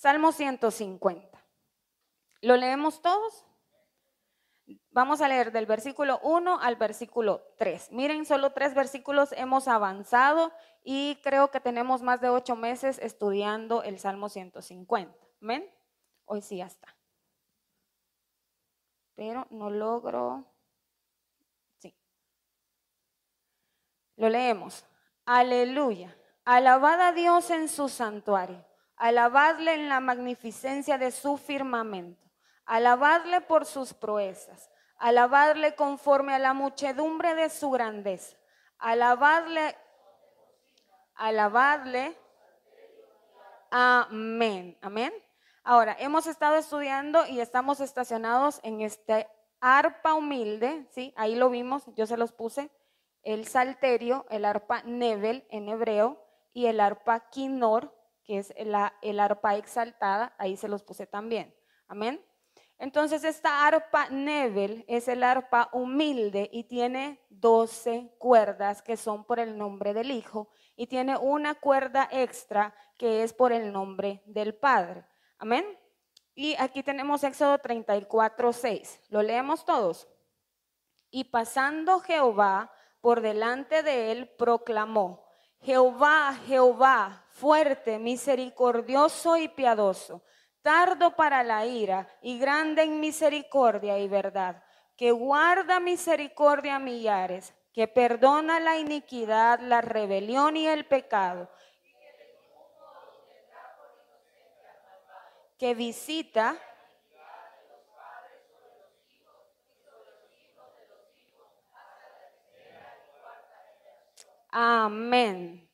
Salmo 150. ¿Lo leemos todos? Vamos a leer del versículo 1 al versículo 3. Miren, solo tres versículos hemos avanzado y creo que tenemos más de ocho meses estudiando el Salmo 150. ¿Ven? Hoy sí ya está. Pero no logro... Sí. Lo leemos. Aleluya. alabada a Dios en su santuario Alabadle en la magnificencia de su firmamento. Alabadle por sus proezas. Alabadle conforme a la muchedumbre de su grandeza. Alabadle. Alabadle. Amén. Amén. Ahora, hemos estado estudiando y estamos estacionados en este arpa humilde, ¿sí? Ahí lo vimos, yo se los puse. El salterio, el arpa nebel en hebreo y el arpa quinor que es el arpa exaltada, ahí se los puse también. Amén. Entonces esta arpa Nebel es el arpa humilde y tiene 12 cuerdas que son por el nombre del Hijo y tiene una cuerda extra que es por el nombre del Padre. Amén. Y aquí tenemos Éxodo 34, 6. Lo leemos todos. Y pasando Jehová por delante de él, proclamó, Jehová, Jehová, fuerte, misericordioso y piadoso, tardo para la ira y grande en misericordia y verdad, que guarda misericordia a millares, que perdona la iniquidad, la rebelión y el pecado, que visita Amén.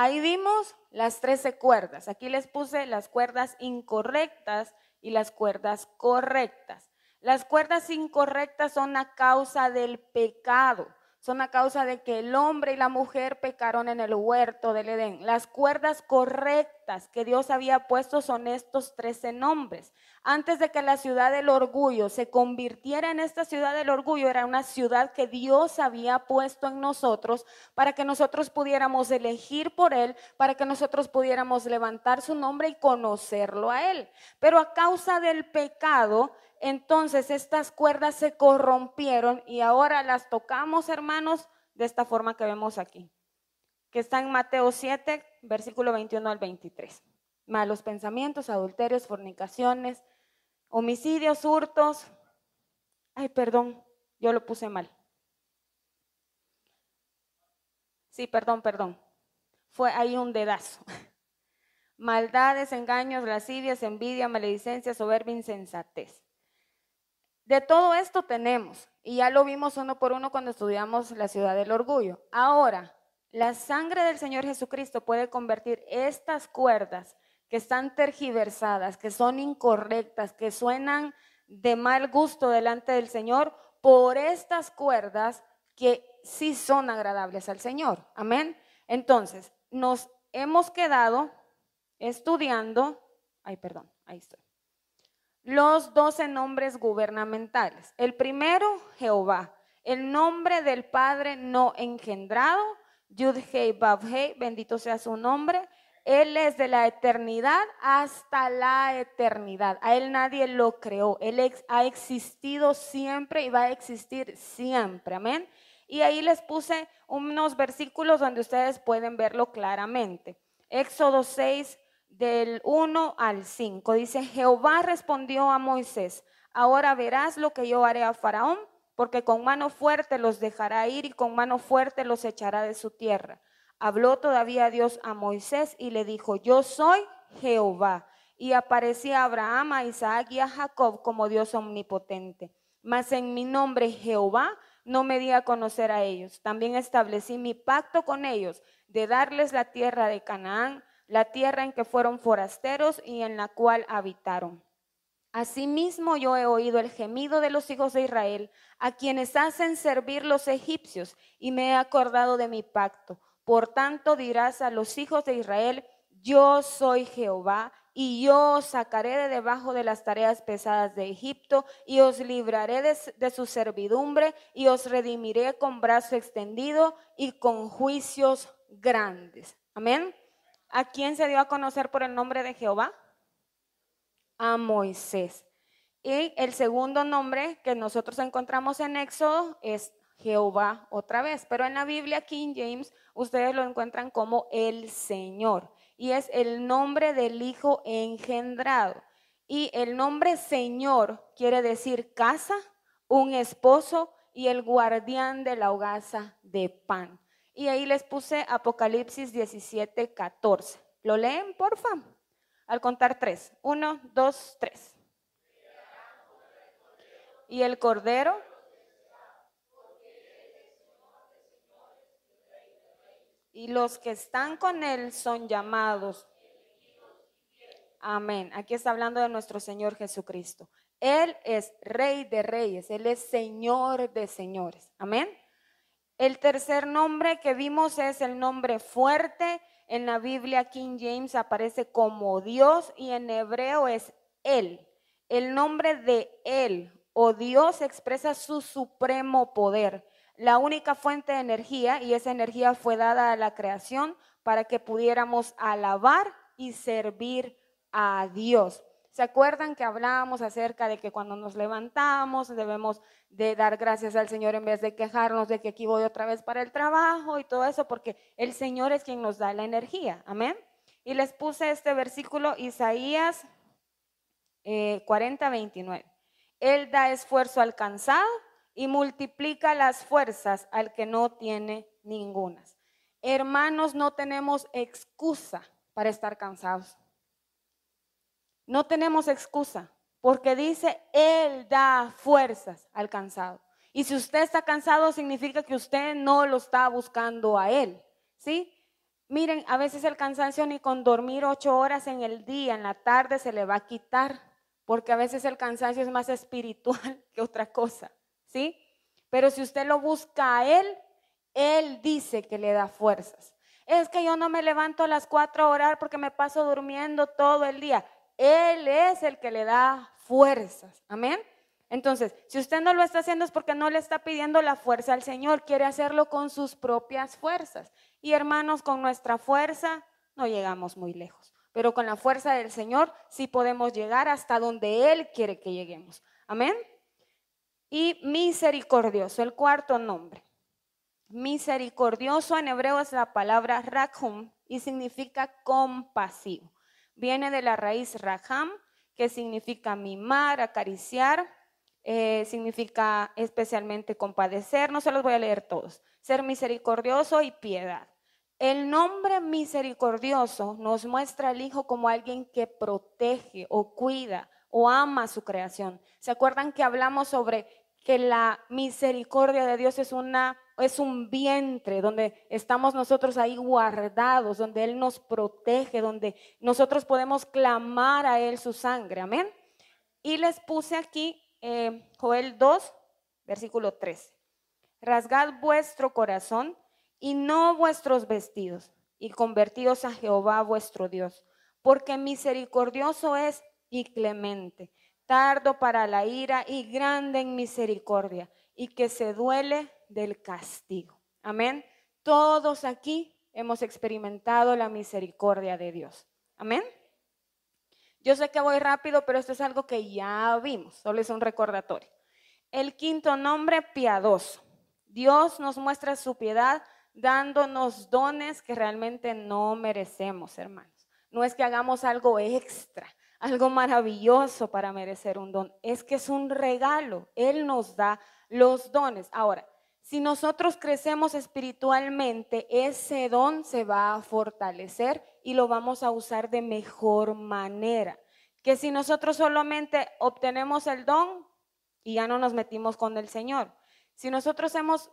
Ahí vimos las 13 cuerdas. Aquí les puse las cuerdas incorrectas y las cuerdas correctas. Las cuerdas incorrectas son a causa del pecado, son a causa de que el hombre y la mujer pecaron en el huerto del Edén. Las cuerdas correctas que Dios había puesto son estos trece nombres. Antes de que la ciudad del orgullo se convirtiera en esta ciudad del orgullo, era una ciudad que Dios había puesto en nosotros para que nosotros pudiéramos elegir por Él, para que nosotros pudiéramos levantar su nombre y conocerlo a Él. Pero a causa del pecado, entonces estas cuerdas se corrompieron y ahora las tocamos, hermanos, de esta forma que vemos aquí, que está en Mateo 7, versículo 21 al 23. Malos pensamientos, adulterios, fornicaciones, homicidios, hurtos. Ay, perdón, yo lo puse mal. Sí, perdón, perdón. Fue ahí un dedazo. Maldades, engaños, lascivias, envidia, maledicencia, soberbia, insensatez. De todo esto tenemos, y ya lo vimos uno por uno cuando estudiamos la ciudad del orgullo. Ahora, la sangre del Señor Jesucristo puede convertir estas cuerdas que están tergiversadas, que son incorrectas, que suenan de mal gusto delante del Señor, por estas cuerdas que sí son agradables al Señor. Amén. Entonces, nos hemos quedado estudiando, ay, perdón, ahí estoy, los doce nombres gubernamentales. El primero, Jehová, el nombre del Padre no engendrado Yud Hei bendito sea su nombre. Él es de la eternidad hasta la eternidad. A Él nadie lo creó. Él ha existido siempre y va a existir siempre. Amén. Y ahí les puse unos versículos donde ustedes pueden verlo claramente. Éxodo 6, del 1 al 5. Dice, Jehová respondió a Moisés, ahora verás lo que yo haré a Faraón porque con mano fuerte los dejará ir y con mano fuerte los echará de su tierra. Habló todavía Dios a Moisés y le dijo, yo soy Jehová. Y aparecía Abraham, a Isaac y a Jacob como Dios omnipotente. Mas en mi nombre Jehová no me di a conocer a ellos. También establecí mi pacto con ellos de darles la tierra de Canaán, la tierra en que fueron forasteros y en la cual habitaron. Asimismo yo he oído el gemido de los hijos de Israel, a quienes hacen servir los egipcios, y me he acordado de mi pacto. Por tanto dirás a los hijos de Israel, yo soy Jehová, y yo os sacaré de debajo de las tareas pesadas de Egipto, y os libraré de, de su servidumbre, y os redimiré con brazo extendido y con juicios grandes. Amén. ¿A quién se dio a conocer por el nombre de Jehová? a Moisés. Y el segundo nombre que nosotros encontramos en Éxodo es Jehová otra vez, pero en la Biblia King James ustedes lo encuentran como el Señor y es el nombre del Hijo engendrado. Y el nombre Señor quiere decir casa, un esposo y el guardián de la hogaza de pan. Y ahí les puse Apocalipsis 17, 14. ¿Lo leen, por favor? Al contar tres. Uno, dos, tres. Y el cordero. Y los que están con él son llamados. Amén. Aquí está hablando de nuestro Señor Jesucristo. Él es rey de reyes, Él es señor de señores. Amén. El tercer nombre que vimos es el nombre fuerte en la Biblia King James aparece como Dios y en hebreo es Él. El nombre de Él o Dios expresa su supremo poder, la única fuente de energía y esa energía fue dada a la creación para que pudiéramos alabar y servir a Dios. ¿Se acuerdan que hablábamos acerca de que cuando nos levantamos debemos de dar gracias al Señor en vez de quejarnos de que aquí voy otra vez para el trabajo y todo eso? Porque el Señor es quien nos da la energía. Amén. Y les puse este versículo, Isaías 40, eh, 29. Él da esfuerzo al cansado y multiplica las fuerzas al que no tiene ningunas. Hermanos, no tenemos excusa para estar cansados. No tenemos excusa, porque dice, Él da fuerzas al cansado. Y si usted está cansado, significa que usted no lo está buscando a Él. ¿Sí? Miren, a veces el cansancio ni con dormir ocho horas en el día, en la tarde, se le va a quitar, porque a veces el cansancio es más espiritual que otra cosa. ¿Sí? Pero si usted lo busca a Él, Él dice que le da fuerzas. Es que yo no me levanto a las cuatro a orar porque me paso durmiendo todo el día. Él es el que le da fuerzas. Amén. Entonces, si usted no lo está haciendo es porque no le está pidiendo la fuerza al Señor, quiere hacerlo con sus propias fuerzas. Y hermanos, con nuestra fuerza no llegamos muy lejos, pero con la fuerza del Señor sí podemos llegar hasta donde Él quiere que lleguemos. Amén. Y misericordioso, el cuarto nombre. Misericordioso en hebreo es la palabra rachum y significa compasivo viene de la raíz raham, que significa mimar, acariciar, eh, significa especialmente compadecer, no se los voy a leer todos, ser misericordioso y piedad. El nombre misericordioso nos muestra al Hijo como alguien que protege o cuida o ama su creación. ¿Se acuerdan que hablamos sobre que la misericordia de Dios es una es un vientre donde estamos nosotros ahí guardados, donde Él nos protege, donde nosotros podemos clamar a Él su sangre. Amén. Y les puse aquí eh, Joel 2, versículo 13 Rasgad vuestro corazón y no vuestros vestidos, y convertidos a Jehová vuestro Dios, porque misericordioso es y clemente, tardo para la ira y grande en misericordia, y que se duele del castigo. Amén. Todos aquí hemos experimentado la misericordia de Dios. Amén. Yo sé que voy rápido, pero esto es algo que ya vimos, solo es un recordatorio. El quinto nombre, piadoso. Dios nos muestra su piedad dándonos dones que realmente no merecemos, hermanos. No es que hagamos algo extra, algo maravilloso para merecer un don, es que es un regalo. Él nos da los dones. Ahora, si nosotros crecemos espiritualmente, ese don se va a fortalecer y lo vamos a usar de mejor manera. Que si nosotros solamente obtenemos el don y ya no nos metimos con el Señor. Si nosotros hemos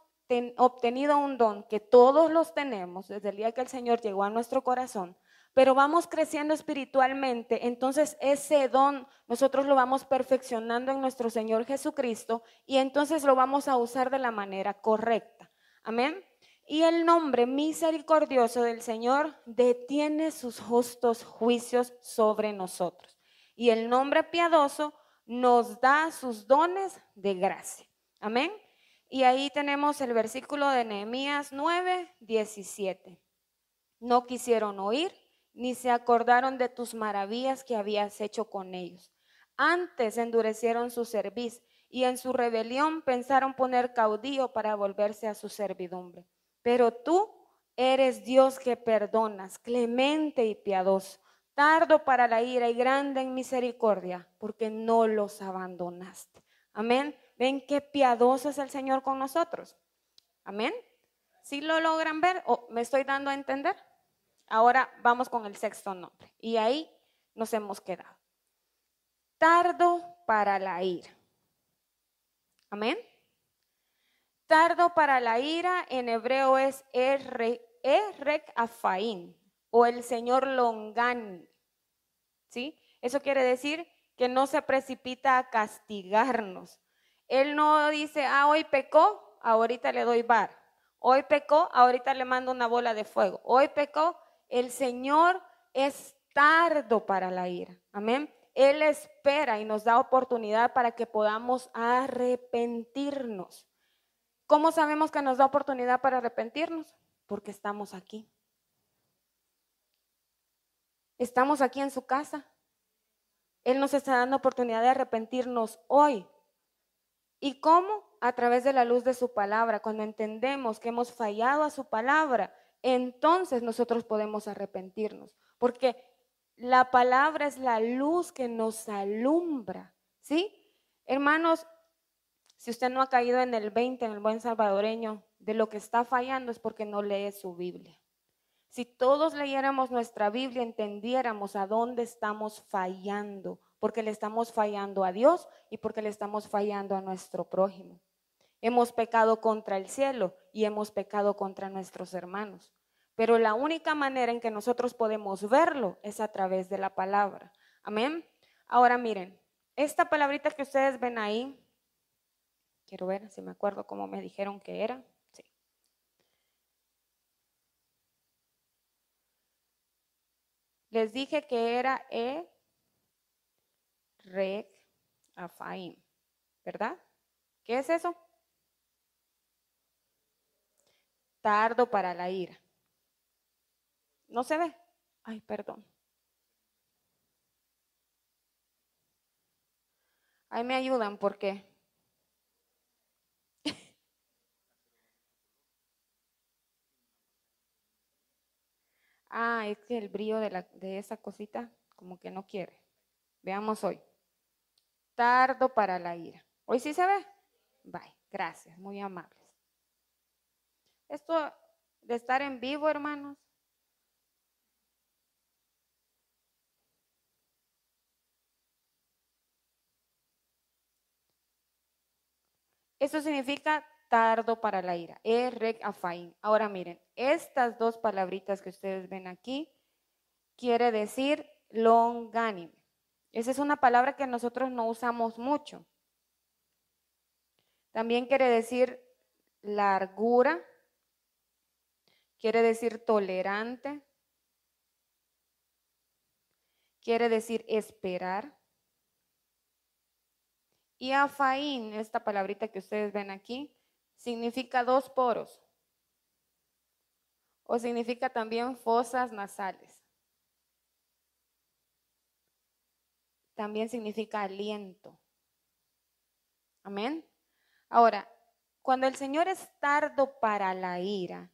obtenido un don que todos los tenemos desde el día que el Señor llegó a nuestro corazón, pero vamos creciendo espiritualmente, entonces ese don nosotros lo vamos perfeccionando en nuestro Señor Jesucristo y entonces lo vamos a usar de la manera correcta. Amén. Y el nombre misericordioso del Señor detiene sus justos juicios sobre nosotros. Y el nombre piadoso nos da sus dones de gracia. Amén. Y ahí tenemos el versículo de Nehemías 9, 17. No quisieron oír, ni se acordaron de tus maravillas que habías hecho con ellos. Antes endurecieron su cerviz y en su rebelión pensaron poner caudillo para volverse a su servidumbre. Pero tú eres Dios que perdonas, clemente y piadoso, tardo para la ira y grande en misericordia, porque no los abandonaste. Amén. Ven qué piadoso es el Señor con nosotros. Amén. si lo logran ver o me estoy dando a entender? Ahora vamos con el sexto nombre. Y ahí nos hemos quedado. Tardo para la ira. Amén. Tardo para la ira en hebreo es erek afaín o el Señor longani. ¿Sí? Eso quiere decir que no se precipita a castigarnos. Él no dice, ah, hoy pecó, ahorita le doy bar. Hoy pecó, ahorita le mando una bola de fuego. Hoy pecó, el Señor es tardo para la ira. Amén. Él espera y nos da oportunidad para que podamos arrepentirnos. ¿Cómo sabemos que nos da oportunidad para arrepentirnos? Porque estamos aquí. Estamos aquí en su casa. Él nos está dando oportunidad de arrepentirnos hoy. ¿Y cómo? A través de la luz de su palabra, cuando entendemos que hemos fallado a su palabra entonces nosotros podemos arrepentirnos, porque la palabra es la luz que nos alumbra, ¿sí? Hermanos, si usted no ha caído en el 20, en el buen salvadoreño, de lo que está fallando es porque no lee su Biblia. Si todos leyéramos nuestra Biblia, entendiéramos a dónde estamos fallando, porque le estamos fallando a Dios y porque le estamos fallando a nuestro prójimo. Hemos pecado contra el cielo y hemos pecado contra nuestros hermanos. Pero la única manera en que nosotros podemos verlo es a través de la palabra. Amén. Ahora miren, esta palabrita que ustedes ven ahí, quiero ver si me acuerdo cómo me dijeron que era. Sí. Les dije que era E Reg Afaim, ¿verdad? ¿Qué es eso? tardo para la ira. ¿No se ve? Ay, perdón. Ahí me ayudan, ¿por qué? ah, es que el brillo de, de esa cosita como que no quiere. Veamos hoy. Tardo para la ira. ¿Hoy sí se ve? Bye, gracias, muy amable. Esto de estar en vivo, hermanos. Esto significa tardo para la ira. R. Ahora miren, estas dos palabritas que ustedes ven aquí quiere decir longánime. Esa es una palabra que nosotros no usamos mucho. También quiere decir largura, quiere decir tolerante, quiere decir esperar. Y afaín, esta palabrita que ustedes ven aquí, significa dos poros o significa también fosas nasales. También significa aliento. Amén. Ahora, cuando el Señor es tardo para la ira,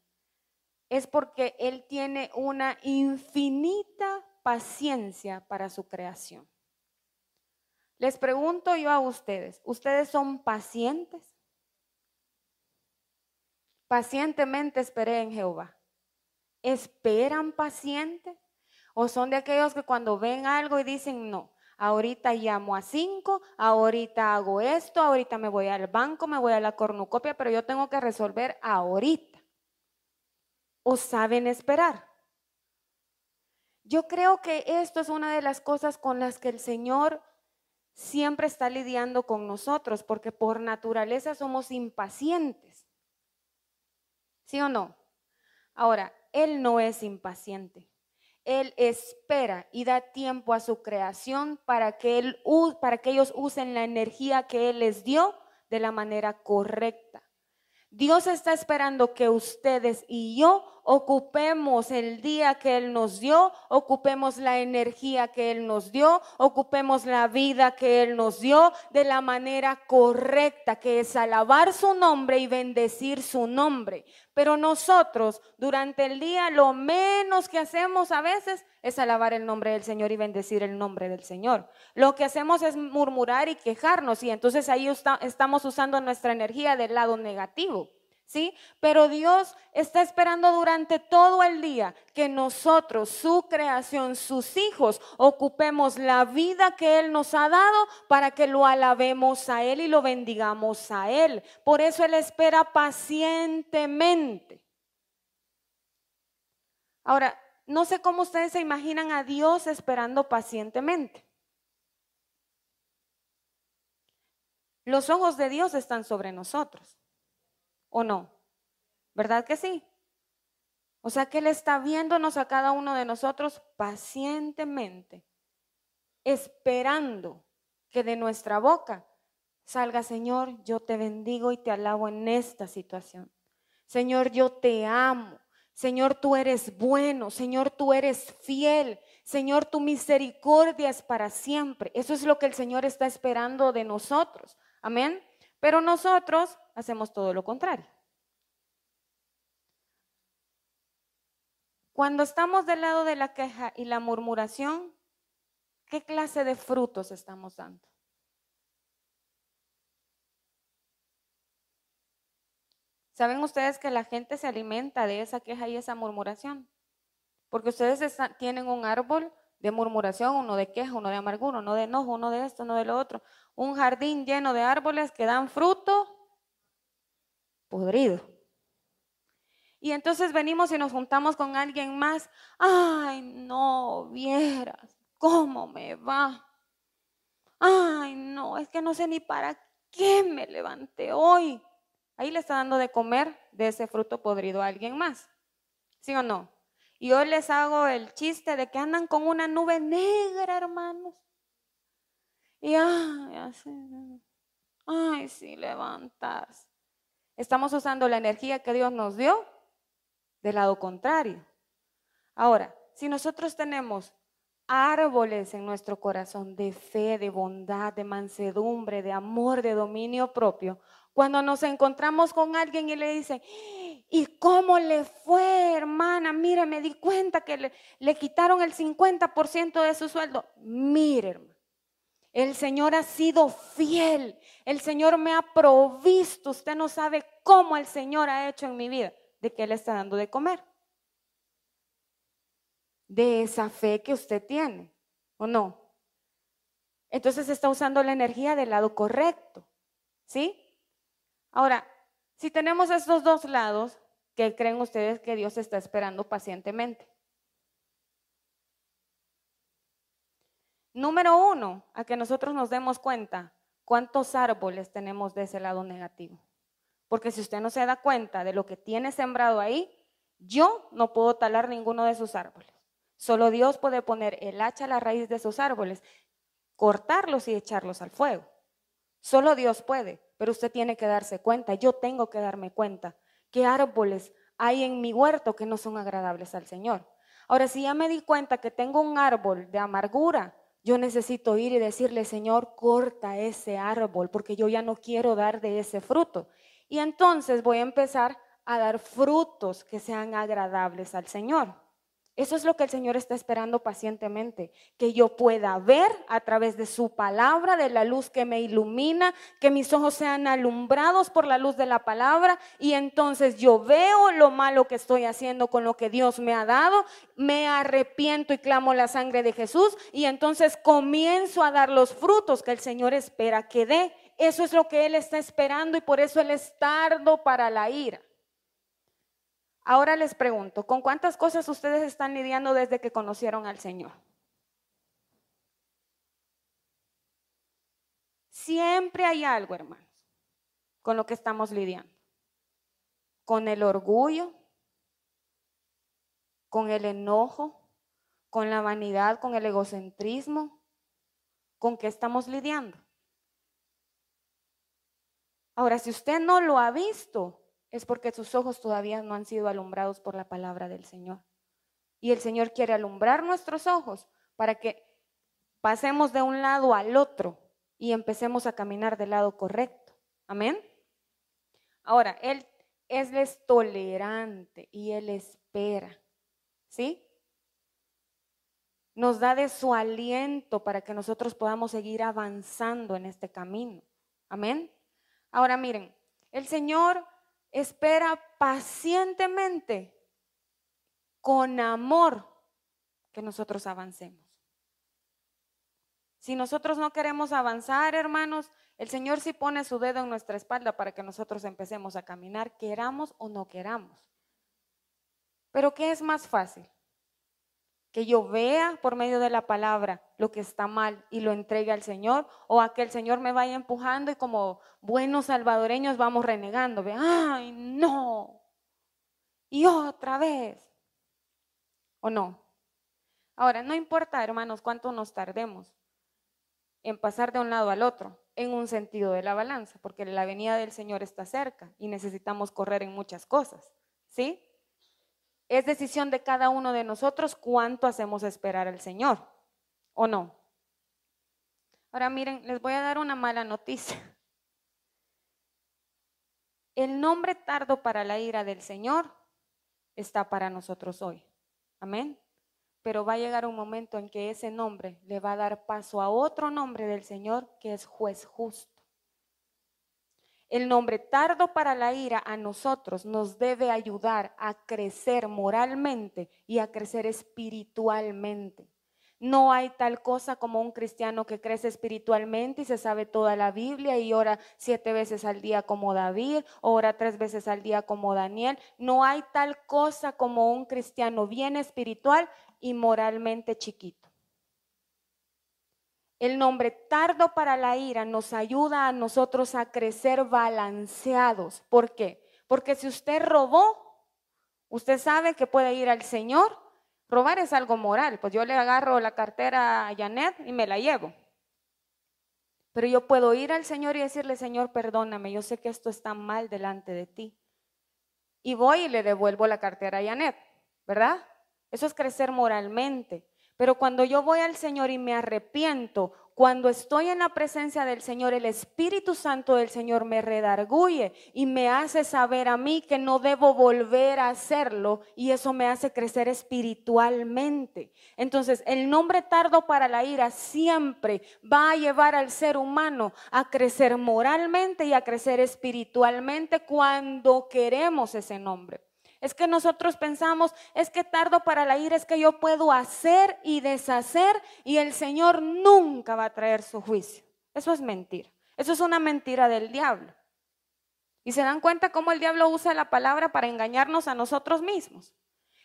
es porque Él tiene una infinita paciencia para su creación. Les pregunto yo a ustedes, ¿ustedes son pacientes? Pacientemente esperé en Jehová. ¿Esperan paciente? ¿O son de aquellos que cuando ven algo y dicen, no, ahorita llamo a cinco, ahorita hago esto, ahorita me voy al banco, me voy a la cornucopia, pero yo tengo que resolver ahorita? o saben esperar. Yo creo que esto es una de las cosas con las que el Señor siempre está lidiando con nosotros, porque por naturaleza somos impacientes. ¿Sí o no? Ahora, Él no es impaciente. Él espera y da tiempo a su creación para que, para que ellos usen la energía que Él les dio de la manera correcta. Dios está esperando que ustedes y yo ocupemos el día que Él nos dio, ocupemos la energía que Él nos dio, ocupemos la vida que Él nos dio de la manera correcta, que es alabar su nombre y bendecir su nombre. Pero nosotros durante el día lo menos que hacemos a veces es alabar el nombre del Señor y bendecir el nombre del Señor. Lo que hacemos es murmurar y quejarnos y entonces ahí estamos usando nuestra energía del lado negativo. Pero Dios está esperando durante todo el día que nosotros, su creación, sus hijos, ocupemos la vida que Él nos ha dado para que lo alabemos a Él y lo bendigamos a Él. Por eso Él espera pacientemente. Ahora, no sé cómo ustedes se imaginan a Dios esperando pacientemente. Los ojos de Dios están sobre nosotros. ¿O no? ¿Verdad que sí? O sea que Él está viéndonos a cada uno de nosotros pacientemente, esperando que de nuestra boca salga, Señor, yo te bendigo y te alabo en esta situación. Señor, yo te amo. Señor, tú eres bueno. Señor, tú eres fiel. Señor, tu misericordia es para siempre. Eso es lo que el Señor está esperando de nosotros. Amén. Pero nosotros hacemos todo lo contrario. Cuando estamos del lado de la queja y la murmuración, ¿qué clase de frutos estamos dando? ¿Saben ustedes que la gente se alimenta de esa queja y esa murmuración? Porque ustedes tienen un árbol de murmuración, uno de queja, uno de amargura, uno de enojo, uno de esto, uno de lo otro. Un jardín lleno de árboles que dan fruto podrido. Y entonces venimos y nos juntamos con alguien más. Ay, no, vieras, ¿cómo me va? Ay, no, es que no sé ni para qué me levanté hoy. Ahí le está dando de comer de ese fruto podrido a alguien más. ¿Sí o no? Y hoy les hago el chiste de que andan con una nube negra, hermanos. Y ay, así, ay, sí, levantas. Estamos usando la energía que Dios nos dio del lado contrario. Ahora, si nosotros tenemos árboles en nuestro corazón de fe, de bondad, de mansedumbre, de amor, de dominio propio, cuando nos encontramos con alguien y le dicen, ¿Y cómo le fue, hermana? Mire, me di cuenta que le, quitaron el 50% de su sueldo. Mire, hermano, el Señor ha sido fiel. El Señor me ha provisto. Usted no sabe cómo el Señor ha hecho en mi vida, de qué le está dando de comer. De esa fe que usted tiene, ¿o no? Entonces está usando la energía del lado correcto, ¿sí? Ahora, si tenemos estos dos lados, ¿qué creen ustedes que Dios está esperando pacientemente? Número uno, a que nosotros nos demos cuenta cuántos árboles tenemos de ese lado negativo. Porque si usted no se da cuenta de lo que tiene sembrado ahí, yo no puedo talar ninguno de esos árboles. Solo Dios puede poner el hacha a la raíz de esos árboles, cortarlos y echarlos al fuego. Solo Dios puede pero usted tiene que darse cuenta, yo tengo que darme cuenta qué árboles hay en mi huerto que no son agradables al Señor. Ahora, si ya me di cuenta que tengo un árbol de amargura, yo necesito ir y decirle, Señor, corta ese árbol, porque yo ya no quiero dar de ese fruto. Y entonces voy a empezar a dar frutos que sean agradables al Señor. Eso es lo que el Señor está esperando pacientemente, que yo pueda ver a través de su palabra, de la luz que me ilumina, que mis ojos sean alumbrados por la luz de la palabra y entonces yo veo lo malo que estoy haciendo con lo que Dios me ha dado, me arrepiento y clamo la sangre de Jesús y entonces comienzo a dar los frutos que el Señor espera que dé. Eso es lo que Él está esperando y por eso Él es tardo para la ira. Ahora les pregunto, ¿con cuántas cosas ustedes están lidiando desde que conocieron al Señor? Siempre hay algo, hermanos, con lo que estamos lidiando. Con el orgullo, con el enojo, con la vanidad, con el egocentrismo. ¿Con qué estamos lidiando? Ahora, si usted no lo ha visto, es porque sus ojos todavía no han sido alumbrados por la palabra del Señor. Y el Señor quiere alumbrar nuestros ojos para que pasemos de un lado al otro y empecemos a caminar del lado correcto. Amén. Ahora, Él, es tolerante y Él espera. ¿Sí? Nos da de su aliento para que nosotros podamos seguir avanzando en este camino. Amén. Ahora miren, el Señor espera pacientemente, con amor, que nosotros avancemos. Si nosotros no queremos avanzar, hermanos, el Señor sí pone su dedo en nuestra espalda para que nosotros empecemos a caminar, queramos o no queramos. Pero ¿qué es más fácil? que yo vea por medio de la palabra lo que está mal y lo entregue al Señor, o a que el Señor me vaya empujando y como buenos salvadoreños vamos renegando, ve, ay, no, y otra vez, o no. Ahora, no importa, hermanos, cuánto nos tardemos en pasar de un lado al otro, en un sentido de la balanza, porque la venida del Señor está cerca y necesitamos correr en muchas cosas, ¿sí? Es decisión de cada uno de nosotros cuánto hacemos esperar al Señor o no. Ahora miren, les voy a dar una mala noticia. El nombre tardo para la ira del Señor está para nosotros hoy. Amén. Pero va a llegar un momento en que ese nombre le va a dar paso a otro nombre del Señor que es juez justo. El nombre tardo para la ira a nosotros nos debe ayudar a crecer moralmente y a crecer espiritualmente. No hay tal cosa como un cristiano que crece espiritualmente y se sabe toda la Biblia y ora siete veces al día como David, ora tres veces al día como Daniel. No hay tal cosa como un cristiano bien espiritual y moralmente chiquito. El nombre tardo para la ira nos ayuda a nosotros a crecer balanceados. ¿Por qué? Porque si usted robó, usted sabe que puede ir al Señor. Robar es algo moral. Pues yo le agarro la cartera a Janet y me la llevo. Pero yo puedo ir al Señor y decirle, Señor, perdóname, yo sé que esto está mal delante de ti. Y voy y le devuelvo la cartera a Janet, ¿verdad? Eso es crecer moralmente. Pero cuando yo voy al Señor y me arrepiento, cuando estoy en la presencia del Señor, el Espíritu Santo del Señor me redarguye y me hace saber a mí que no debo volver a hacerlo y eso me hace crecer espiritualmente. Entonces, el nombre tardo para la ira siempre va a llevar al ser humano a crecer moralmente y a crecer espiritualmente cuando queremos ese nombre. Es que nosotros pensamos, es que tardo para la ira, es que yo puedo hacer y deshacer y el Señor nunca va a traer su juicio. Eso es mentira. Eso es una mentira del diablo. Y se dan cuenta cómo el diablo usa la palabra para engañarnos a nosotros mismos.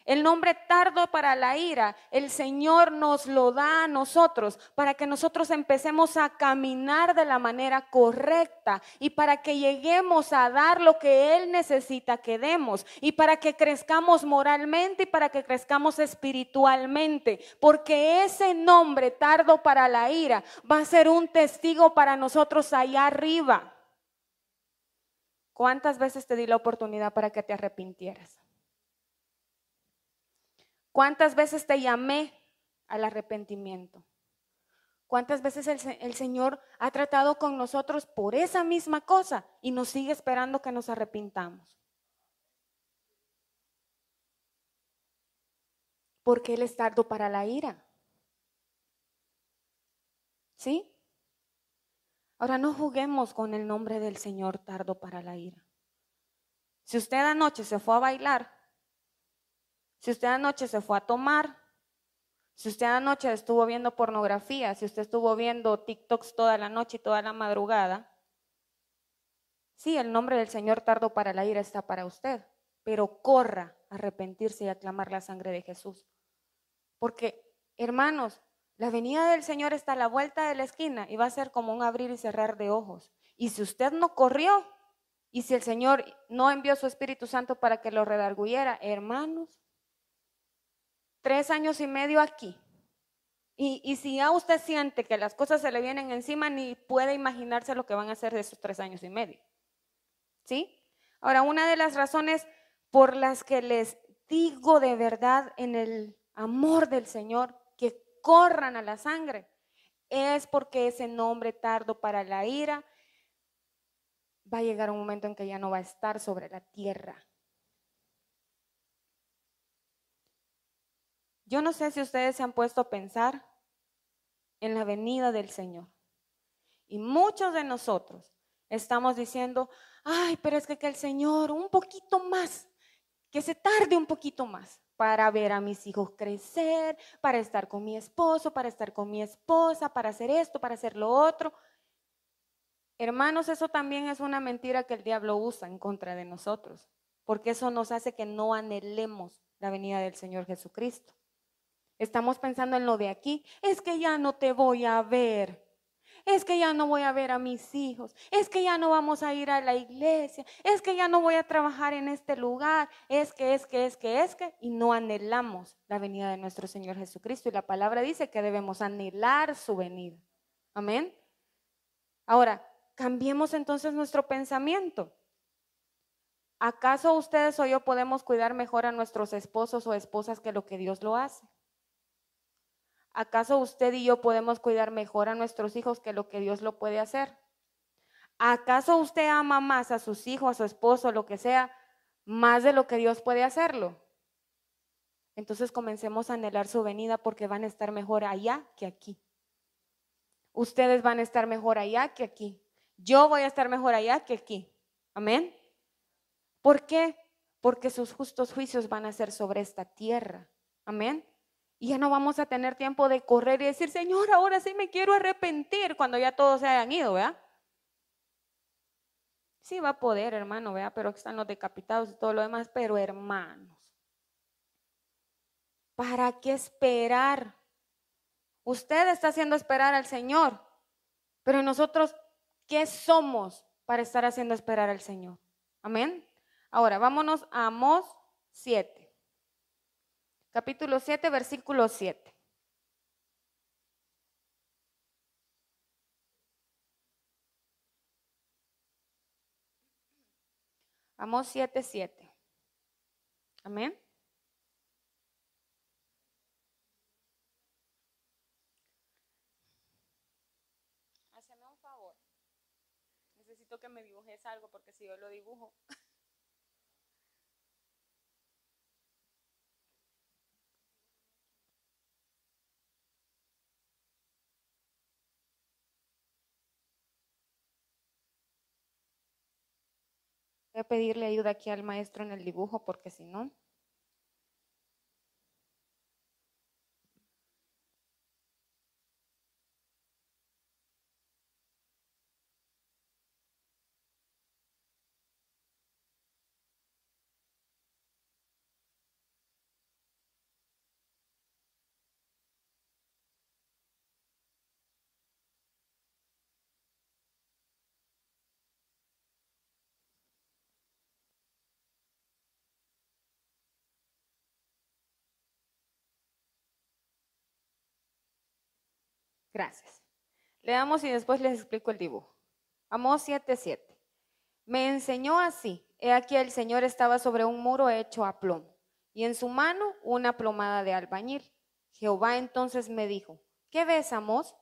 El nombre tardo para la ira, el Señor nos lo da a nosotros para que nosotros empecemos a caminar de la manera correcta y para que lleguemos a dar lo que Él necesita que demos y para que crezcamos moralmente y para que crezcamos espiritualmente. Porque ese nombre tardo para la ira va a ser un testigo para nosotros allá arriba. ¿Cuántas veces te di la oportunidad para que te arrepintieras? ¿Cuántas veces te llamé al arrepentimiento? ¿Cuántas veces el, Señor ha tratado con nosotros por esa misma cosa y nos sigue esperando que nos arrepintamos? Porque Él es tardo para la ira. ¿Sí? Ahora no juguemos con el nombre del Señor tardo para la ira. Si usted anoche se fue a bailar si usted anoche se fue a tomar, si usted anoche estuvo viendo pornografía, si usted estuvo viendo TikToks toda la noche y toda la madrugada, sí, el nombre del Señor tardo para la ira está para usted, pero corra a arrepentirse y a clamar la sangre de Jesús. Porque, hermanos, la venida del Señor está a la vuelta de la esquina y va a ser como un abrir y cerrar de ojos. Y si usted no corrió, y si el Señor no envió su Espíritu Santo para que lo redarguyera, hermanos, tres años y medio aquí. Y, si ya usted siente que las cosas se le vienen encima, ni puede imaginarse lo que van a hacer de esos tres años y medio. ¿Sí? Ahora, una de las razones por las que les digo de verdad en el amor del Señor que corran a la sangre es porque ese nombre tardo para la ira va a llegar un momento en que ya no va a estar sobre la tierra. Yo no sé si ustedes se han puesto a pensar en la venida del Señor. Y muchos de nosotros estamos diciendo, ay, pero es que, el Señor un poquito más, que se tarde un poquito más para ver a mis hijos crecer, para estar con mi esposo, para estar con mi esposa, para hacer esto, para hacer lo otro. Hermanos, eso también es una mentira que el diablo usa en contra de nosotros, porque eso nos hace que no anhelemos la venida del Señor Jesucristo. Estamos pensando en lo de aquí. Es que ya no te voy a ver. Es que ya no voy a ver a mis hijos. Es que ya no vamos a ir a la iglesia. Es que ya no voy a trabajar en este lugar. Es que, es que, es que, es que. Y no anhelamos la venida de nuestro Señor Jesucristo. Y la palabra dice que debemos anhelar su venida. Amén. Ahora, cambiemos entonces nuestro pensamiento. ¿Acaso ustedes o yo podemos cuidar mejor a nuestros esposos o esposas que lo que Dios lo hace? ¿Acaso usted y yo podemos cuidar mejor a nuestros hijos que lo que Dios lo puede hacer? ¿Acaso usted ama más a sus hijos, a su esposo, lo que sea, más de lo que Dios puede hacerlo? Entonces comencemos a anhelar su venida porque van a estar mejor allá que aquí. Ustedes van a estar mejor allá que aquí. Yo voy a estar mejor allá que aquí. Amén. ¿Por qué? Porque sus justos juicios van a ser sobre esta tierra. Amén. Y ya no vamos a tener tiempo de correr y decir, Señor, ahora sí me quiero arrepentir cuando ya todos se hayan ido, ¿verdad? Sí va a poder, hermano, ¿verdad? Pero están los decapitados y todo lo demás, pero hermanos, ¿para qué esperar? Usted está haciendo esperar al Señor, pero nosotros, ¿qué somos para estar haciendo esperar al Señor? Amén. Ahora, vámonos a Amos 7 capítulo 7, versículo 7. Amos 7, 7. Amén. Hazme un favor. Necesito que me dibujes algo porque si yo lo dibujo. Voy a pedirle ayuda aquí al maestro en el dibujo porque si no... Gracias. Leamos y después les explico el dibujo. Amós 7:7. Me enseñó así. He aquí el Señor estaba sobre un muro hecho a plomo y en su mano una plomada de albañil. Jehová entonces me dijo, ¿qué ves, Amós?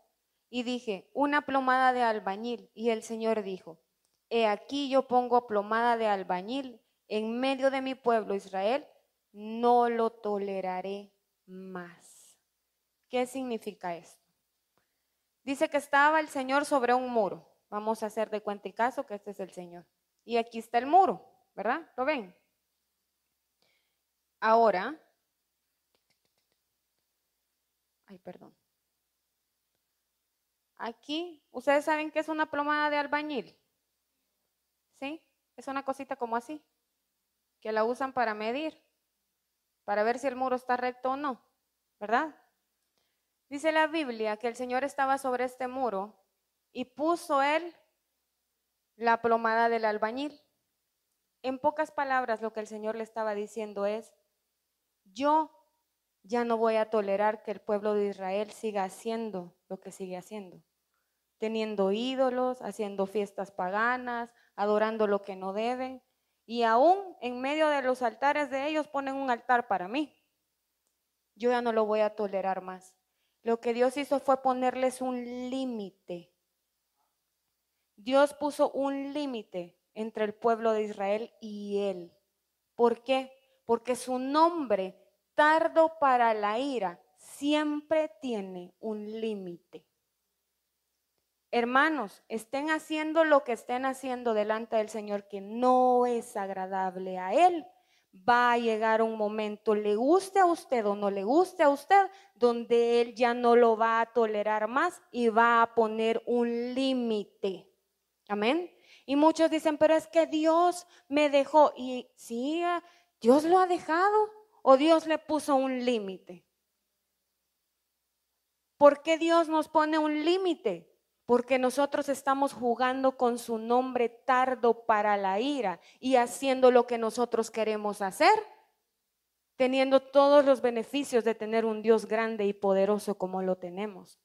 Y dije, una plomada de albañil. Y el Señor dijo, He aquí yo pongo plomada de albañil en medio de mi pueblo Israel, no lo toleraré más. ¿Qué significa esto? Dice que estaba el Señor sobre un muro. Vamos a hacer de cuenta y caso que este es el Señor. Y aquí está el muro, ¿verdad? ¿Lo ven? Ahora, ay, perdón. Aquí, ustedes saben que es una plomada de albañil. ¿Sí? Es una cosita como así, que la usan para medir, para ver si el muro está recto o no, ¿verdad? Dice la Biblia que el Señor estaba sobre este muro y puso él la plomada del albañil. En pocas palabras, lo que el Señor le estaba diciendo es, yo ya no voy a tolerar que el pueblo de Israel siga haciendo lo que sigue haciendo, teniendo ídolos, haciendo fiestas paganas, adorando lo que no deben, y aún en medio de los altares de ellos ponen un altar para mí. Yo ya no lo voy a tolerar más. Lo que Dios hizo fue ponerles un límite. Dios puso un límite entre el pueblo de Israel y él. ¿Por qué? Porque su nombre, tardo para la ira, siempre tiene un límite. Hermanos, estén haciendo lo que estén haciendo delante del Señor que no es agradable a Él va a llegar un momento, le guste a usted o no le guste a usted, donde él ya no lo va a tolerar más y va a poner un límite. Amén. Y muchos dicen, pero es que Dios me dejó. Y sí, ah, Dios lo ha dejado o Dios le puso un límite. ¿Por qué Dios nos pone un límite? porque nosotros estamos jugando con su nombre tardo para la ira y haciendo lo que nosotros queremos hacer, teniendo todos los beneficios de tener un Dios grande y poderoso como lo tenemos.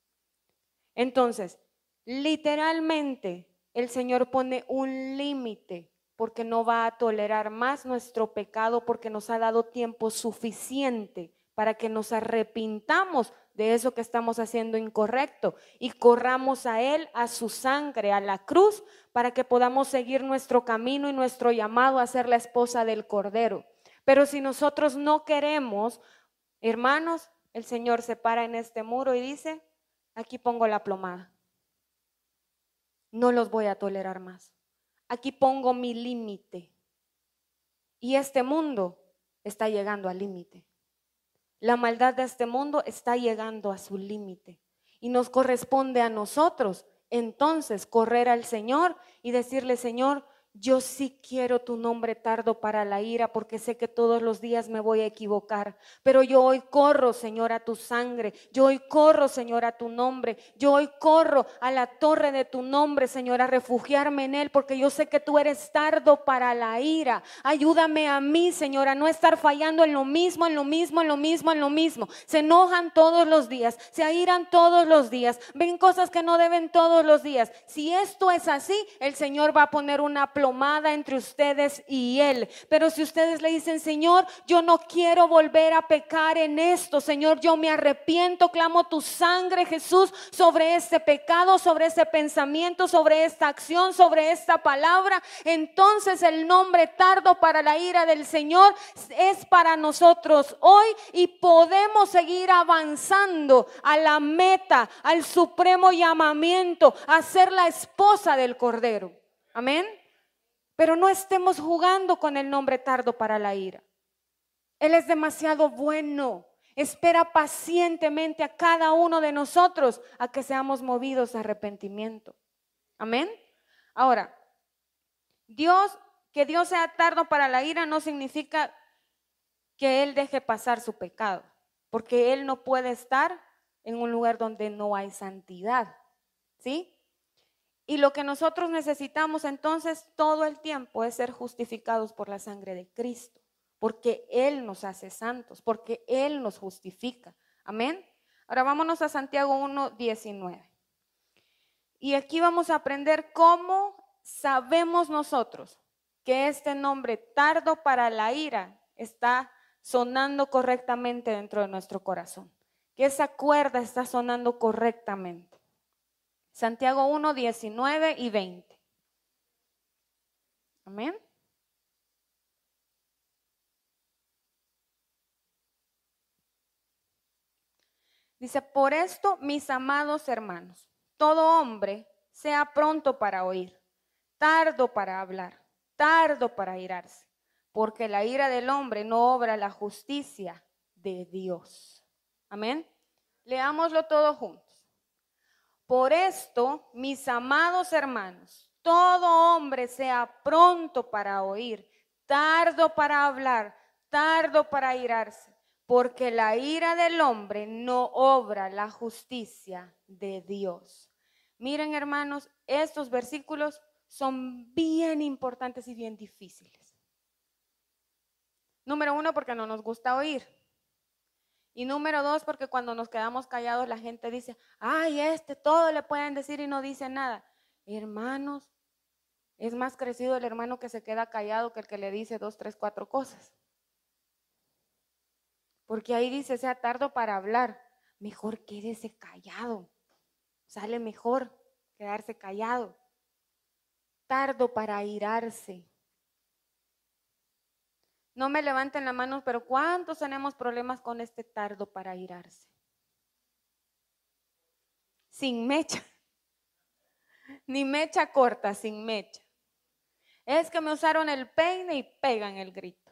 Entonces, literalmente, el Señor pone un límite porque no va a tolerar más nuestro pecado porque nos ha dado tiempo suficiente para que nos arrepintamos de eso que estamos haciendo incorrecto y corramos a Él, a su sangre, a la cruz, para que podamos seguir nuestro camino y nuestro llamado a ser la esposa del Cordero. Pero si nosotros no queremos, hermanos, el Señor se para en este muro y dice, aquí pongo la plomada. No los voy a tolerar más. Aquí pongo mi límite. Y este mundo está llegando al límite. La maldad de este mundo está llegando a su límite y nos corresponde a nosotros entonces correr al Señor y decirle, Señor, yo sí quiero tu nombre tardo para la ira, porque sé que todos los días me voy a equivocar. Pero yo hoy corro, Señor, a tu sangre. Yo hoy corro, Señor, a tu nombre. Yo hoy corro a la torre de tu nombre, Señor, a refugiarme en él, porque yo sé que tú eres tardo para la ira. Ayúdame a mí, Señor, a no estar fallando en lo mismo, en lo mismo, en lo mismo, en lo mismo. Se enojan todos los días, se airan todos los días, ven cosas que no deben todos los días. Si esto es así, el Señor va a poner una entre ustedes y Él. Pero si ustedes le dicen, Señor, yo no quiero volver a pecar en esto, Señor, yo me arrepiento, clamo tu sangre, Jesús, sobre este pecado, sobre este pensamiento, sobre esta acción, sobre esta palabra, entonces el nombre tardo para la ira del Señor es para nosotros hoy y podemos seguir avanzando a la meta, al supremo llamamiento, a ser la esposa del Cordero. Amén. Pero no estemos jugando con el nombre tardo para la ira. Él es demasiado bueno. Espera pacientemente a cada uno de nosotros a que seamos movidos a arrepentimiento. Amén. Ahora, Dios, que Dios sea tardo para la ira no significa que Él deje pasar su pecado, porque Él no puede estar en un lugar donde no hay santidad. ¿Sí? Y lo que nosotros necesitamos entonces todo el tiempo es ser justificados por la sangre de Cristo, porque Él nos hace santos, porque Él nos justifica. Amén. Ahora vámonos a Santiago 1, 19. Y aquí vamos a aprender cómo sabemos nosotros que este nombre tardo para la ira está sonando correctamente dentro de nuestro corazón, que esa cuerda está sonando correctamente. Santiago 1, 19 y 20. Amén. Dice, por esto, mis amados hermanos, todo hombre sea pronto para oír, tardo para hablar, tardo para irarse, porque la ira del hombre no obra la justicia de Dios. Amén. Leámoslo todo junto. Por esto, mis amados hermanos, todo hombre sea pronto para oír, tardo para hablar, tardo para irarse, porque la ira del hombre no obra la justicia de Dios. Miren, hermanos, estos versículos son bien importantes y bien difíciles. Número uno, porque no nos gusta oír. Y número dos, porque cuando nos quedamos callados la gente dice, ay, este, todo le pueden decir y no dice nada. Hermanos, es más crecido el hermano que se queda callado que el que le dice dos, tres, cuatro cosas. Porque ahí dice, sea tardo para hablar, mejor quédese callado. Sale mejor quedarse callado. Tardo para irarse. No me levanten la mano, pero ¿cuántos tenemos problemas con este tardo para irarse? Sin mecha. Ni mecha corta, sin mecha. Es que me usaron el peine y pegan el grito.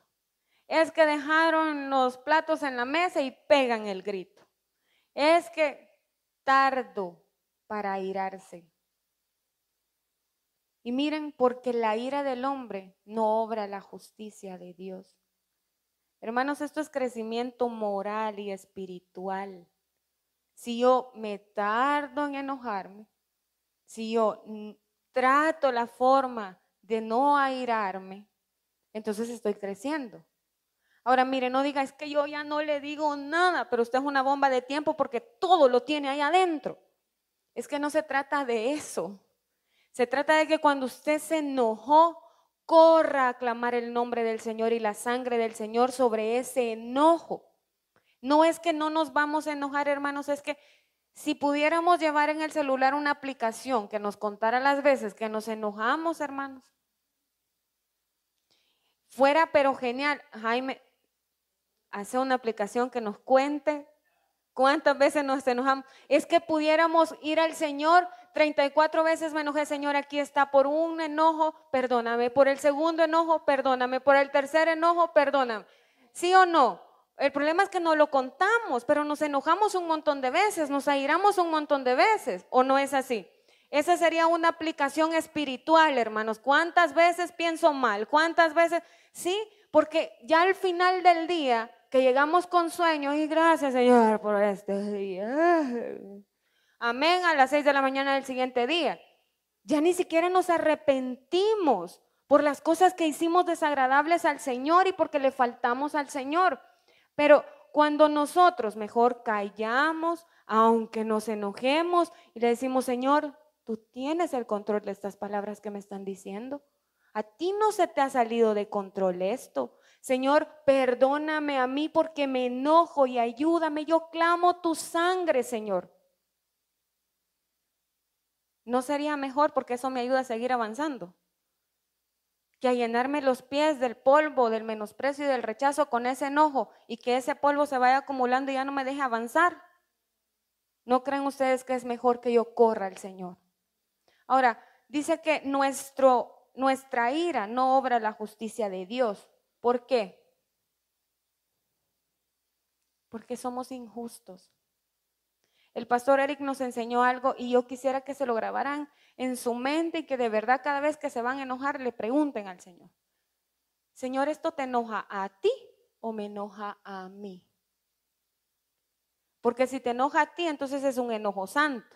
Es que dejaron los platos en la mesa y pegan el grito. Es que tardo para irarse. Y miren, porque la ira del hombre no obra la justicia de Dios. Hermanos, esto es crecimiento moral y espiritual. Si yo me tardo en enojarme, si yo trato la forma de no airarme, entonces estoy creciendo. Ahora mire, no diga, es que yo ya no le digo nada, pero usted es una bomba de tiempo porque todo lo tiene ahí adentro. Es que no se trata de eso. Se trata de que cuando usted se enojó, corra a clamar el nombre del Señor y la sangre del Señor sobre ese enojo. No es que no nos vamos a enojar, hermanos, es que si pudiéramos llevar en el celular una aplicación que nos contara las veces que nos enojamos, hermanos, fuera pero genial. Jaime, hace una aplicación que nos cuente cuántas veces nos enojamos. Es que pudiéramos ir al Señor 34 veces me enojé, Señor, aquí está. Por un enojo, perdóname. Por el segundo enojo, perdóname. Por el tercer enojo, perdóname. ¿Sí o no? El problema es que no lo contamos, pero nos enojamos un montón de veces, nos airamos un montón de veces, ¿o no es así? Esa sería una aplicación espiritual, hermanos. ¿Cuántas veces pienso mal? ¿Cuántas veces? Sí, porque ya al final del día, que llegamos con sueños y gracias Señor por este día Amén, a las seis de la mañana del siguiente día. Ya ni siquiera nos arrepentimos por las cosas que hicimos desagradables al Señor y porque le faltamos al Señor. Pero cuando nosotros mejor callamos, aunque nos enojemos y le decimos, Señor, tú tienes el control de estas palabras que me están diciendo. A ti no se te ha salido de control esto. Señor, perdóname a mí porque me enojo y ayúdame. Yo clamo tu sangre, Señor. ¿No sería mejor porque eso me ayuda a seguir avanzando? Que a llenarme los pies del polvo, del menosprecio y del rechazo con ese enojo y que ese polvo se vaya acumulando y ya no me deje avanzar. ¿No creen ustedes que es mejor que yo corra al Señor? Ahora, dice que nuestro, nuestra ira no obra la justicia de Dios. ¿Por qué? Porque somos injustos. El pastor Eric nos enseñó algo y yo quisiera que se lo grabaran en su mente y que de verdad cada vez que se van a enojar le pregunten al Señor. Señor, ¿esto te enoja a ti o me enoja a mí? Porque si te enoja a ti, entonces es un enojo santo.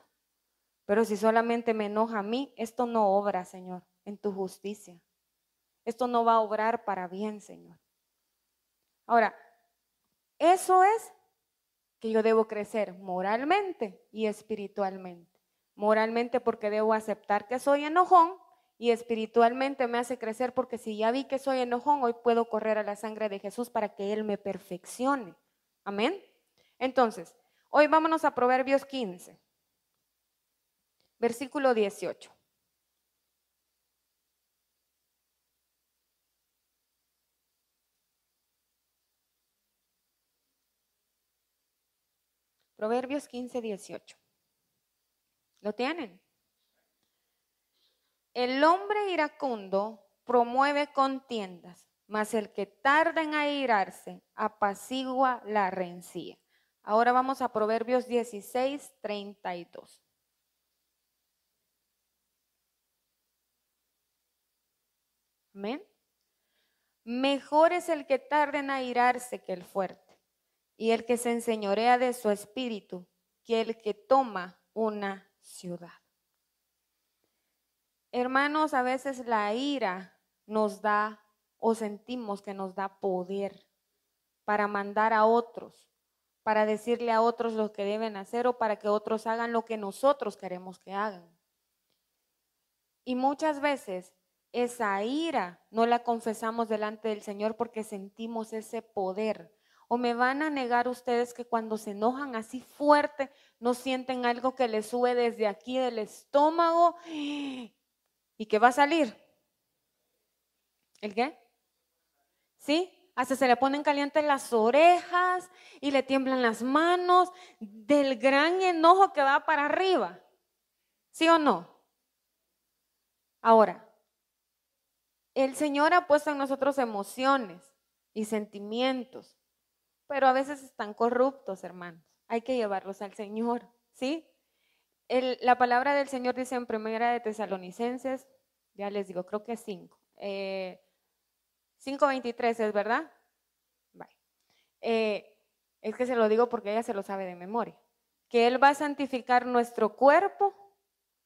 Pero si solamente me enoja a mí, esto no obra, Señor, en tu justicia. Esto no va a obrar para bien, Señor. Ahora, eso es que yo debo crecer moralmente y espiritualmente. Moralmente porque debo aceptar que soy enojón y espiritualmente me hace crecer porque si ya vi que soy enojón, hoy puedo correr a la sangre de Jesús para que Él me perfeccione. Amén. Entonces, hoy vámonos a Proverbios 15, versículo 18. Proverbios 15, 18. ¿Lo tienen? El hombre iracundo promueve contiendas, mas el que tarda en airarse apacigua la rencía. Ahora vamos a Proverbios 16, 32. Amén. Mejor es el que tarda en airarse que el fuerte y el que se enseñorea de su espíritu, que el que toma una ciudad. Hermanos, a veces la ira nos da o sentimos que nos da poder para mandar a otros, para decirle a otros lo que deben hacer o para que otros hagan lo que nosotros queremos que hagan. Y muchas veces esa ira no la confesamos delante del Señor porque sentimos ese poder, ¿O me van a negar ustedes que cuando se enojan así fuerte, no sienten algo que les sube desde aquí del estómago y que va a salir? ¿El qué? ¿Sí? Hasta se le ponen calientes las orejas y le tiemblan las manos del gran enojo que va para arriba. ¿Sí o no? Ahora, el Señor ha puesto en nosotros emociones y sentimientos pero a veces están corruptos, hermanos. Hay que llevarlos al Señor, ¿sí? la palabra del Señor dice en primera de Tesalonicenses, ya les digo, creo que es 5. 5.23 es, ¿verdad? Eh, es que se lo digo porque ella se lo sabe de memoria. Que Él va a santificar nuestro cuerpo,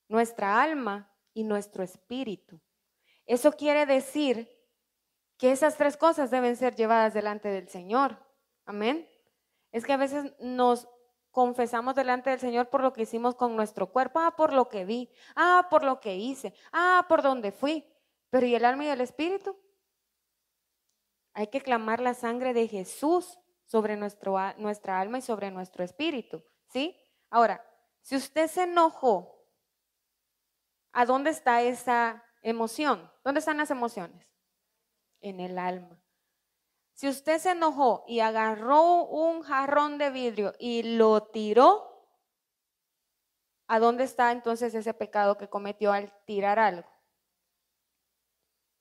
nuestra alma y nuestro espíritu. Eso quiere decir que esas tres cosas deben ser llevadas delante del Señor. Amén. Es que a veces nos confesamos delante del Señor por lo que hicimos con nuestro cuerpo, ah, por lo que vi, ah, por lo que hice, ah, por donde fui. Pero ¿y el alma y el espíritu? Hay que clamar la sangre de Jesús sobre nuestro, nuestra alma y sobre nuestro espíritu, ¿sí? Ahora, si usted se enojó, ¿a dónde está esa emoción? ¿Dónde están las emociones? En el alma. Si usted se enojó y agarró un jarrón de vidrio y lo tiró, ¿a dónde está entonces ese pecado que cometió al tirar algo?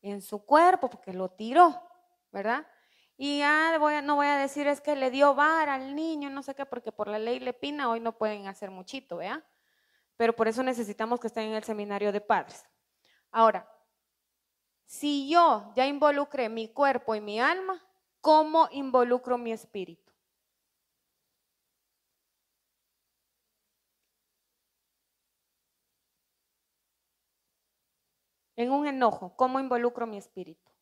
En su cuerpo, porque lo tiró, ¿verdad? Y ya no voy a decir es que le dio vara al niño, no sé qué, porque por la ley le pina, hoy no pueden hacer muchito, ¿vea? Pero por eso necesitamos que estén en el seminario de padres. Ahora, si yo ya involucré mi cuerpo y mi alma, ¿Cómo involucro mi espíritu? En un enojo, ¿cómo involucro mi espíritu?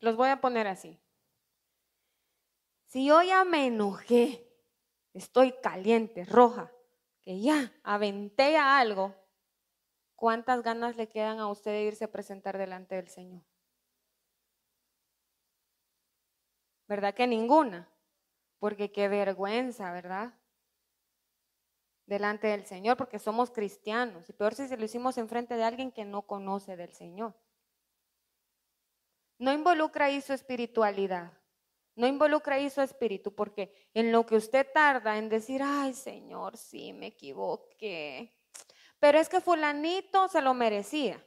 Los voy a poner así. Si hoy ya me enojé, estoy caliente, roja, que ya aventé a algo, ¿Cuántas ganas le quedan a usted de irse a presentar delante del Señor? ¿Verdad que ninguna? Porque qué vergüenza, ¿verdad? Delante del Señor, porque somos cristianos. Y peor si se lo hicimos enfrente de alguien que no conoce del Señor. No involucra ahí su espiritualidad. No involucra ahí su espíritu, porque en lo que usted tarda en decir, ay Señor, sí, me equivoqué pero es que fulanito se lo merecía.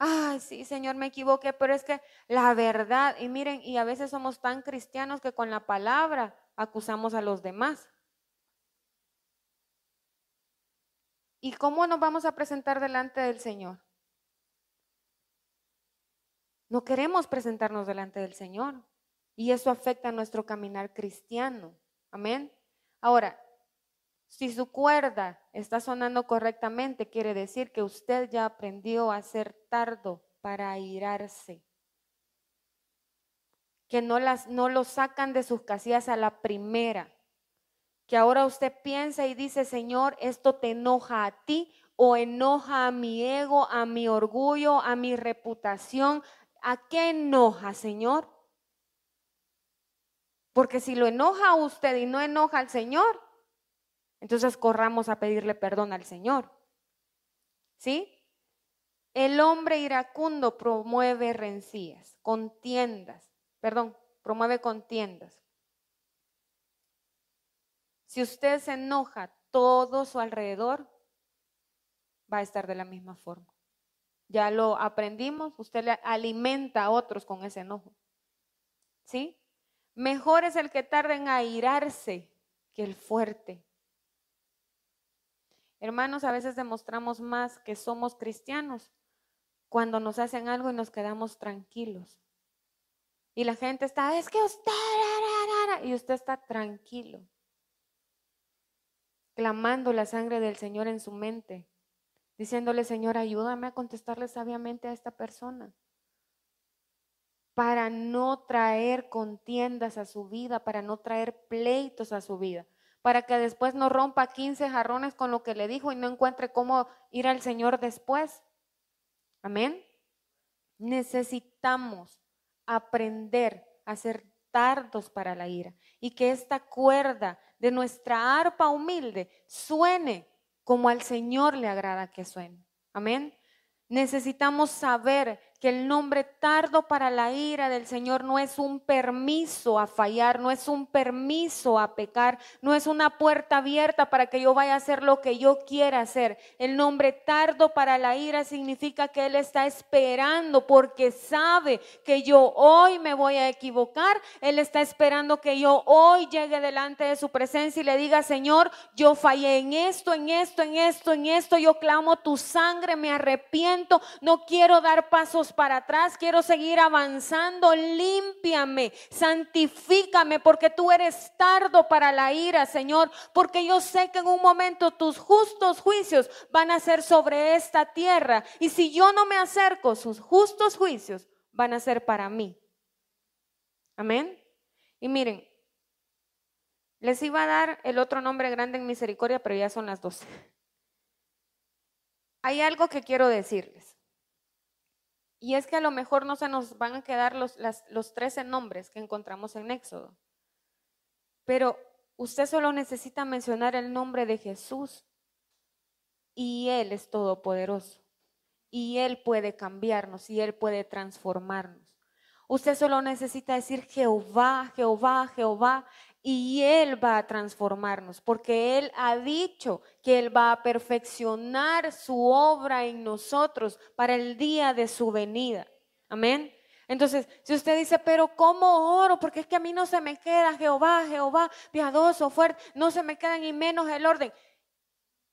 Ay, sí, Señor, me equivoqué, pero es que la verdad, y miren, y a veces somos tan cristianos que con la palabra acusamos a los demás. ¿Y cómo nos vamos a presentar delante del Señor? No queremos presentarnos delante del Señor. Y eso afecta a nuestro caminar cristiano. Amén. Ahora, si su cuerda está sonando correctamente, quiere decir que usted ya aprendió a ser tardo para airarse. Que no, las, no lo sacan de sus casillas a la primera. Que ahora usted piensa y dice, Señor, esto te enoja a ti o enoja a mi ego, a mi orgullo, a mi reputación. ¿A qué enoja, Señor? Porque si lo enoja a usted y no enoja al Señor, entonces corramos a pedirle perdón al Señor. ¿Sí? El hombre iracundo promueve rencillas, contiendas, perdón, promueve contiendas. Si usted se enoja, todo su alrededor va a estar de la misma forma. Ya lo aprendimos, usted le alimenta a otros con ese enojo. ¿Sí? Mejor es el que tarda en airarse que el fuerte. Hermanos, a veces demostramos más que somos cristianos cuando nos hacen algo y nos quedamos tranquilos. Y la gente está, es que usted, y usted está tranquilo, clamando la sangre del Señor en su mente, diciéndole, Señor, ayúdame a contestarle sabiamente a esta persona, para no traer contiendas a su vida, para no traer pleitos a su vida para que después no rompa 15 jarrones con lo que le dijo y no encuentre cómo ir al Señor después. Amén. Necesitamos aprender a ser tardos para la ira y que esta cuerda de nuestra arpa humilde suene como al Señor le agrada que suene. Amén. Necesitamos saber que el nombre tardo para la ira del Señor no es un permiso a fallar, no es un permiso a pecar, no es una puerta abierta para que yo vaya a hacer lo que yo quiera hacer. El nombre tardo para la ira significa que Él está esperando porque sabe que yo hoy me voy a equivocar. Él está esperando que yo hoy llegue delante de su presencia y le diga, Señor, yo fallé en esto, en esto, en esto, en esto, yo clamo tu sangre, me arrepiento, no quiero dar pasos para atrás, quiero seguir avanzando, límpiame, santifícame, porque tú eres tardo para la ira, Señor, porque yo sé que en un momento tus justos juicios van a ser sobre esta tierra, y si yo no me acerco, sus justos juicios van a ser para mí. Amén. Y miren, les iba a dar el otro nombre grande en misericordia, pero ya son las 12. Hay algo que quiero decirles. Y es que a lo mejor no se nos van a quedar los, los 13 nombres que encontramos en Éxodo. Pero usted solo necesita mencionar el nombre de Jesús y Él es todopoderoso. Y Él puede cambiarnos y Él puede transformarnos. Usted solo necesita decir Jehová, Jehová, Jehová, y Él va a transformarnos, porque Él ha dicho que Él va a perfeccionar su obra en nosotros para el día de su venida. Amén. Entonces, si usted dice, pero ¿cómo oro? Porque es que a mí no se me queda Jehová, Jehová, piadoso, fuerte, no se me queda ni menos el orden.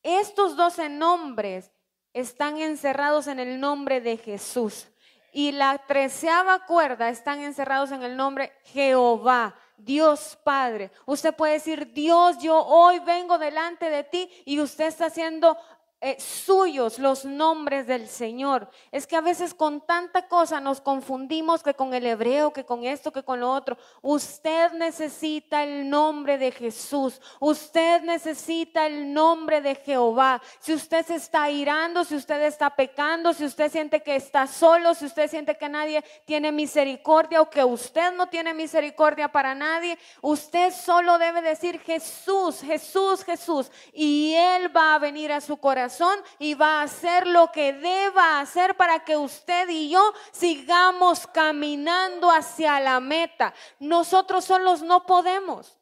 Estos doce nombres están encerrados en el nombre de Jesús. Y la treceava cuerda están encerrados en el nombre Jehová. Dios Padre. Usted puede decir, Dios, yo hoy vengo delante de ti y usted está haciendo. Eh, suyos los nombres del Señor. Es que a veces con tanta cosa nos confundimos que con el hebreo, que con esto, que con lo otro. Usted necesita el nombre de Jesús. Usted necesita el nombre de Jehová. Si usted se está irando, si usted está pecando, si usted siente que está solo, si usted siente que nadie tiene misericordia o que usted no tiene misericordia para nadie, usted solo debe decir Jesús, Jesús, Jesús. Y Él va a venir a su corazón y va a hacer lo que deba hacer para que usted y yo sigamos caminando hacia la meta. Nosotros solos no podemos.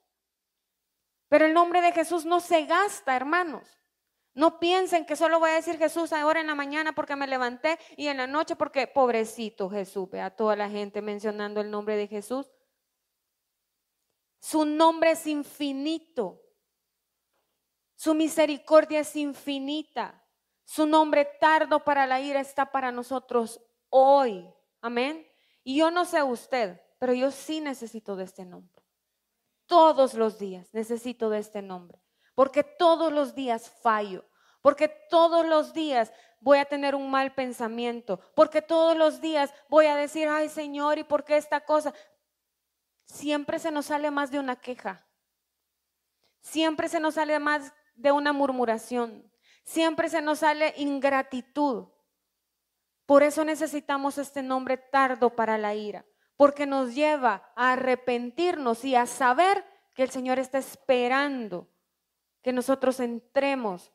Pero el nombre de Jesús no se gasta, hermanos. No piensen que solo voy a decir Jesús ahora en la mañana porque me levanté y en la noche porque pobrecito Jesús, ve a toda la gente mencionando el nombre de Jesús. Su nombre es infinito. Su misericordia es infinita. Su nombre tardo para la ira está para nosotros hoy. Amén. Y yo no sé usted, pero yo sí necesito de este nombre. Todos los días necesito de este nombre. Porque todos los días fallo. Porque todos los días voy a tener un mal pensamiento. Porque todos los días voy a decir, ay Señor, ¿y por qué esta cosa? Siempre se nos sale más de una queja. Siempre se nos sale más de una murmuración, siempre se nos sale ingratitud. Por eso necesitamos este nombre tardo para la ira, porque nos lleva a arrepentirnos y a saber que el Señor está esperando que nosotros entremos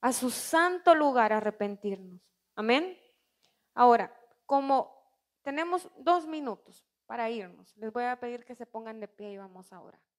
a su santo lugar a arrepentirnos. Amén. Ahora, como tenemos dos minutos para irnos, les voy a pedir que se pongan de pie y vamos ahora.